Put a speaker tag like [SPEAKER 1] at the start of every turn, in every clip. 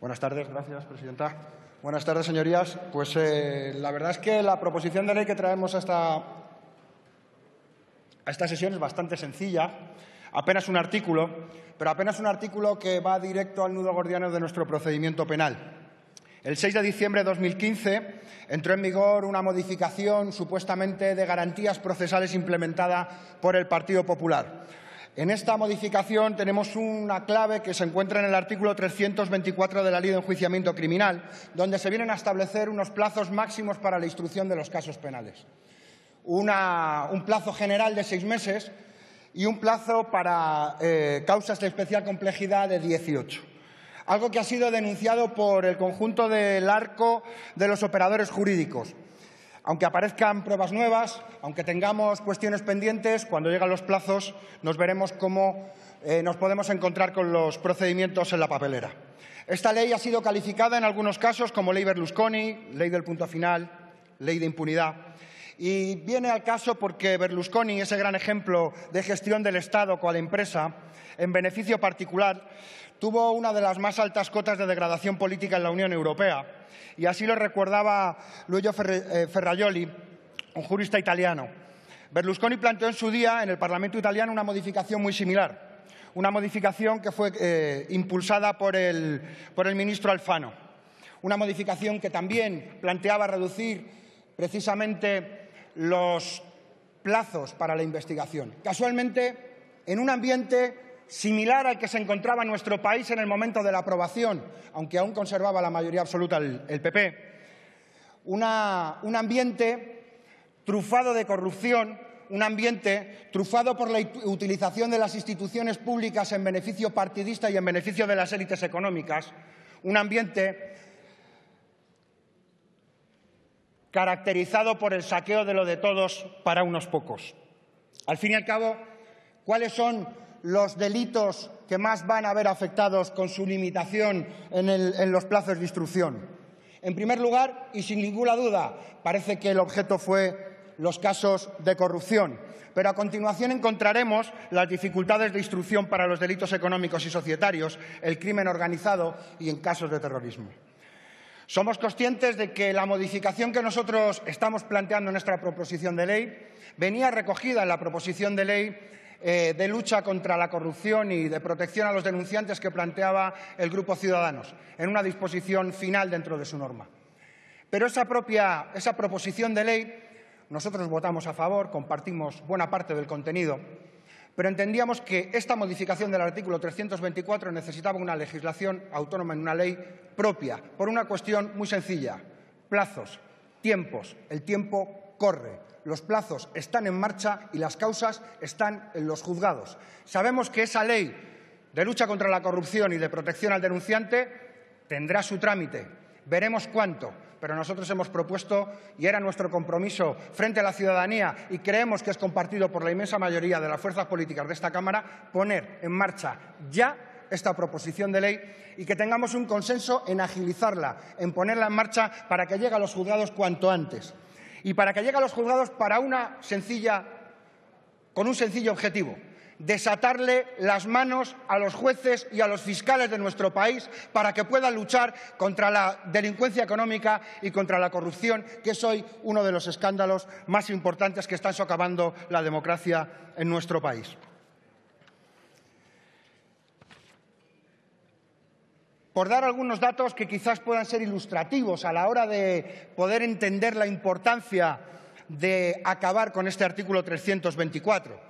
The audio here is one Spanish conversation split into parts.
[SPEAKER 1] Buenas tardes, gracias, presidenta. Buenas tardes, señorías. Pues eh, la verdad es que la proposición de ley que traemos a esta, a esta sesión es bastante sencilla. Apenas un artículo, pero apenas un artículo que va directo al nudo gordiano de nuestro procedimiento penal. El 6 de diciembre de 2015 entró en vigor una modificación supuestamente de garantías procesales implementada por el Partido Popular. En esta modificación tenemos una clave que se encuentra en el artículo 324 de la Ley de Enjuiciamiento Criminal, donde se vienen a establecer unos plazos máximos para la instrucción de los casos penales. un plazo general de seis meses y un plazo para eh, causas de especial complejidad de 18 algo que ha sido denunciado por el conjunto del arco de los operadores jurídicos. Aunque aparezcan pruebas nuevas, aunque tengamos cuestiones pendientes, cuando llegan los plazos nos veremos cómo eh, nos podemos encontrar con los procedimientos en la papelera. Esta ley ha sido calificada en algunos casos como ley Berlusconi, ley del punto final, ley de impunidad. Y viene al caso porque Berlusconi, ese gran ejemplo de gestión del Estado con la empresa en beneficio particular, tuvo una de las más altas cotas de degradación política en la Unión Europea. Y así lo recordaba Luigi eh, Ferraioli, un jurista italiano. Berlusconi planteó en su día en el Parlamento italiano una modificación muy similar, una modificación que fue eh, impulsada por el ministro Alfano, una modificación que también planteaba reducir precisamente los plazos para la investigación. Casualmente, en un ambiente similar al que se encontraba nuestro país en el momento de la aprobación, aunque aún conservaba la mayoría absoluta el, PP, un ambiente trufado de corrupción, un ambiente trufado por la utilización de las instituciones públicas en beneficio partidista y en beneficio de las élites económicas, un ambiente caracterizado por el saqueo de lo de todos para unos pocos. Al fin y al cabo, ¿cuáles son los delitos que más van a ver afectados con su limitación en, los plazos de instrucción? En primer lugar, y sin ninguna duda, parece que el objeto fue los casos de corrupción. Pero a continuación encontraremos las dificultades de instrucción para los delitos económicos y societarios, el crimen organizado y en casos de terrorismo. Somos conscientes de que la modificación que nosotros estamos planteando en nuestra proposición de ley venía recogida en la proposición de ley eh, de lucha contra la corrupción y de protección a los denunciantes que planteaba el Grupo Ciudadanos en una disposición final dentro de su norma. Pero esa propia esa proposición de ley nosotros votamos a favor, compartimos buena parte del contenido pero entendíamos que esta modificación del artículo 324 necesitaba una legislación autónoma en una ley propia, por una cuestión muy sencilla, plazos, tiempos, el tiempo corre. Los plazos están en marcha y las causas están en los juzgados. Sabemos que esa ley de lucha contra la corrupción y de protección al denunciante tendrá su trámite. Veremos cuánto pero nosotros hemos propuesto, y era nuestro compromiso frente a la ciudadanía, y creemos que es compartido por la inmensa mayoría de las fuerzas políticas de esta Cámara, poner en marcha ya esta proposición de ley y que tengamos un consenso en agilizarla, en ponerla en marcha para que llegue a los juzgados cuanto antes y para que llegue a los juzgados para una sencilla, con un sencillo objetivo, desatarle las manos a los jueces y a los fiscales de nuestro país para que puedan luchar contra la delincuencia económica y contra la corrupción, que es hoy uno de los escándalos más importantes que están socavando la democracia en nuestro país. por dar algunos datos que quizás puedan ser ilustrativos a la hora de poder entender la importancia de acabar con este artículo 324.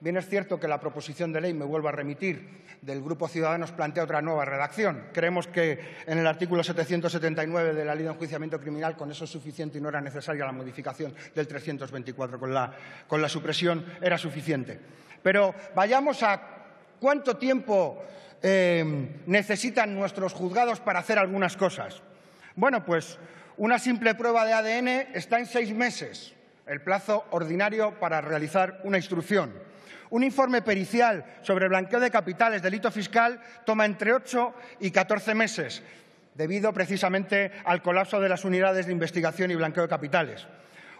[SPEAKER 1] Bien es cierto que la proposición de ley, me vuelvo a remitir, del Grupo Ciudadanos plantea otra nueva redacción. Creemos que en el artículo 779 de la Ley de Enjuiciamiento Criminal con eso es suficiente y no era necesaria la modificación del 324. Con la, con la supresión era suficiente. Pero vayamos a cuánto tiempo eh, necesitan nuestros juzgados para hacer algunas cosas. Bueno, pues una simple prueba de ADN está en seis meses, el plazo ordinario para realizar una instrucción. Un informe pericial sobre blanqueo de capitales, delito fiscal, toma entre 8 y 14 meses, debido precisamente al colapso de las unidades de investigación y blanqueo de capitales.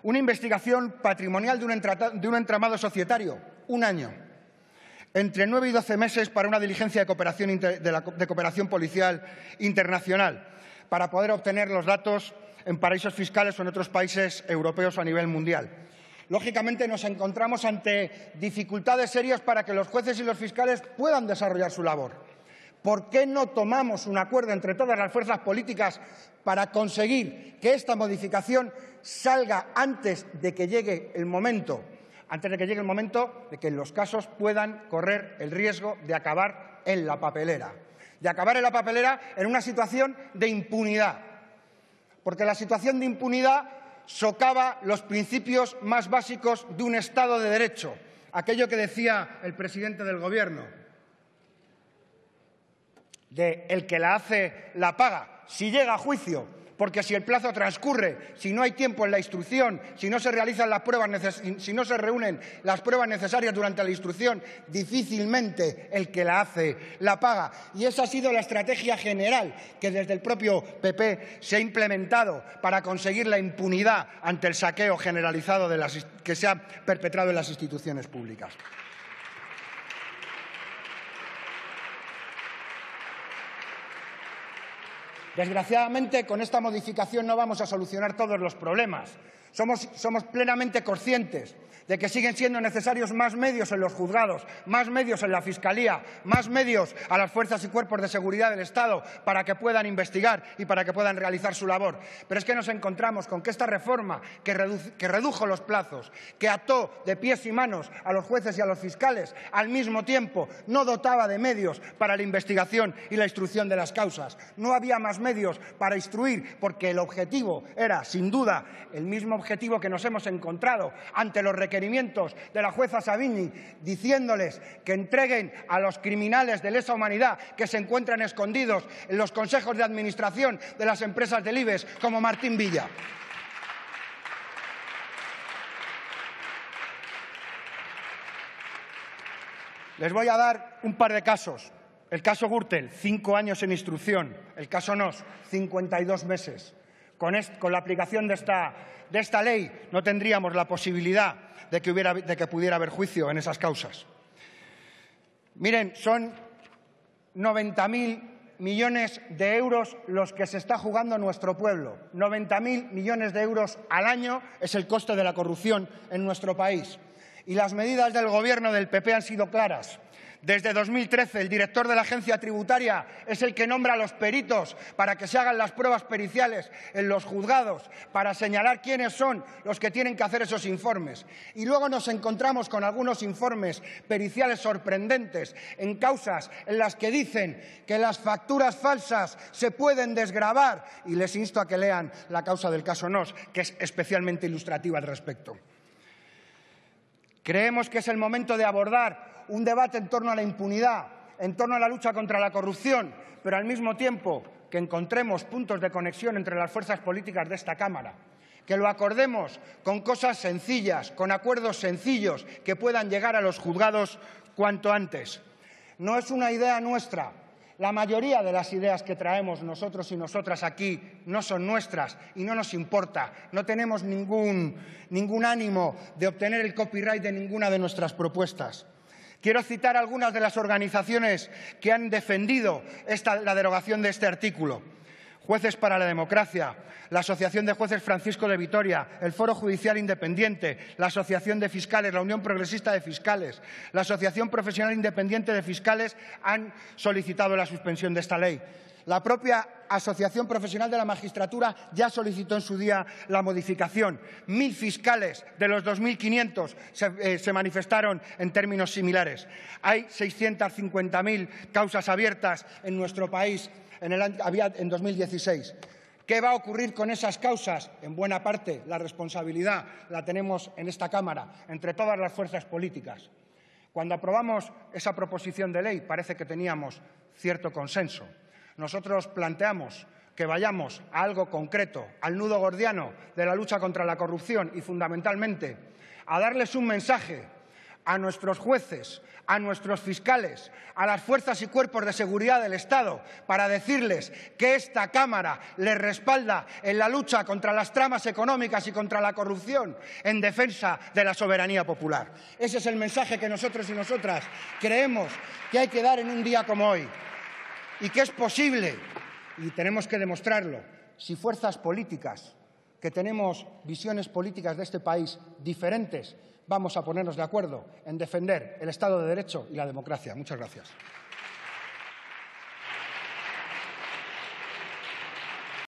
[SPEAKER 1] Una investigación patrimonial de un entramado societario, un año. Entre 9 y 12 meses para una diligencia de cooperación, de cooperación policial internacional, para poder obtener los datos en paraísos fiscales o en otros países europeos a nivel mundial lógicamente nos encontramos ante dificultades serias para que los jueces y los fiscales puedan desarrollar su labor. ¿Por qué no tomamos un acuerdo entre todas las fuerzas políticas para conseguir que esta modificación salga antes de que llegue el momento, antes de que llegue el momento de que los casos puedan correr el riesgo de acabar en la papelera, de acabar en la papelera en una situación de impunidad? Porque la situación de impunidad socava los principios más básicos de un Estado de Derecho, aquello que decía el presidente del Gobierno, de el que la hace la paga. Si llega a juicio, porque si el plazo transcurre, si no hay tiempo en la instrucción, si no se realizan las pruebas si no se reúnen las pruebas necesarias durante la instrucción, difícilmente el que la hace la paga. Y esa ha sido la estrategia general que desde el propio PP se ha implementado para conseguir la impunidad ante el saqueo generalizado que se ha perpetrado en las instituciones públicas. Desgraciadamente, con esta modificación no vamos a solucionar todos los problemas, somos, plenamente conscientes de que siguen siendo necesarios más medios en los juzgados, más medios en la Fiscalía, más medios a las fuerzas y cuerpos de seguridad del Estado para que puedan investigar y para que puedan realizar su labor. Pero es que nos encontramos con que esta reforma que, que redujo los plazos, que ató de pies y manos a los jueces y a los fiscales, al mismo tiempo no dotaba de medios para la investigación y la instrucción de las causas. No había más medios para instruir porque el objetivo era, sin duda, el mismo objetivo objetivo que nos hemos encontrado ante los requerimientos de la jueza Savini, diciéndoles que entreguen a los criminales de lesa humanidad que se encuentran escondidos en los consejos de administración de las empresas del IBEX, como Martín Villa. Les voy a dar un par de casos. El caso Gürtel, cinco años en instrucción. El caso Nos, 52 meses. Con, la aplicación de esta, ley no tendríamos la posibilidad de que, pudiera haber juicio en esas causas. Miren, son 90.000 millones de euros los que se está jugando nuestro pueblo. 90.000 millones de euros al año es el coste de la corrupción en nuestro país. Y las medidas del Gobierno del PP han sido claras. Desde 2013, el director de la agencia tributaria es el que nombra a los peritos para que se hagan las pruebas periciales en los juzgados, para señalar quiénes son los que tienen que hacer esos informes. Y luego nos encontramos con algunos informes periciales sorprendentes en causas en las que dicen que las facturas falsas se pueden desgravar. Y les insto a que lean la causa del caso NOS, que es especialmente ilustrativa al respecto. Creemos que es el momento de abordar un debate en torno a la impunidad, en torno a la lucha contra la corrupción, pero al mismo tiempo que encontremos puntos de conexión entre las fuerzas políticas de esta Cámara, que lo acordemos con cosas sencillas, con acuerdos sencillos que puedan llegar a los juzgados cuanto antes. No es una idea nuestra. La mayoría de las ideas que traemos nosotros y nosotras aquí no son nuestras y no nos importa. No tenemos ningún, ánimo de obtener el copyright de ninguna de nuestras propuestas. Quiero citar algunas de las organizaciones que han defendido la derogación de este artículo. Jueces para la Democracia, la Asociación de Jueces Francisco de Vitoria, el Foro Judicial Independiente, la Asociación de Fiscales, la Unión Progresista de Fiscales, la Asociación Profesional Independiente de Fiscales han solicitado la suspensión de esta ley. La propia Asociación Profesional de la Magistratura ya solicitó en su día la modificación. Mil fiscales de los 2.500 se, eh, se, manifestaron en términos similares. Hay 650.000 causas abiertas en nuestro país en, en 2016. ¿Qué va a ocurrir con esas causas? En buena parte, la responsabilidad la tenemos en esta Cámara, entre todas las fuerzas políticas. Cuando aprobamos esa proposición de ley parece que teníamos cierto consenso. Nosotros planteamos que vayamos a algo concreto, al nudo gordiano de la lucha contra la corrupción y, fundamentalmente, a darles un mensaje a nuestros jueces, a nuestros fiscales, a las fuerzas y cuerpos de seguridad del Estado, para decirles que esta Cámara les respalda en la lucha contra las tramas económicas y contra la corrupción en defensa de la soberanía popular. Ese es el mensaje que nosotros y nosotras creemos que hay que dar en un día como hoy y que es posible y tenemos que demostrarlo. Si fuerzas políticas que tenemos visiones políticas de este país diferentes, vamos a ponernos de acuerdo en defender el Estado de Derecho y la democracia. Muchas gracias.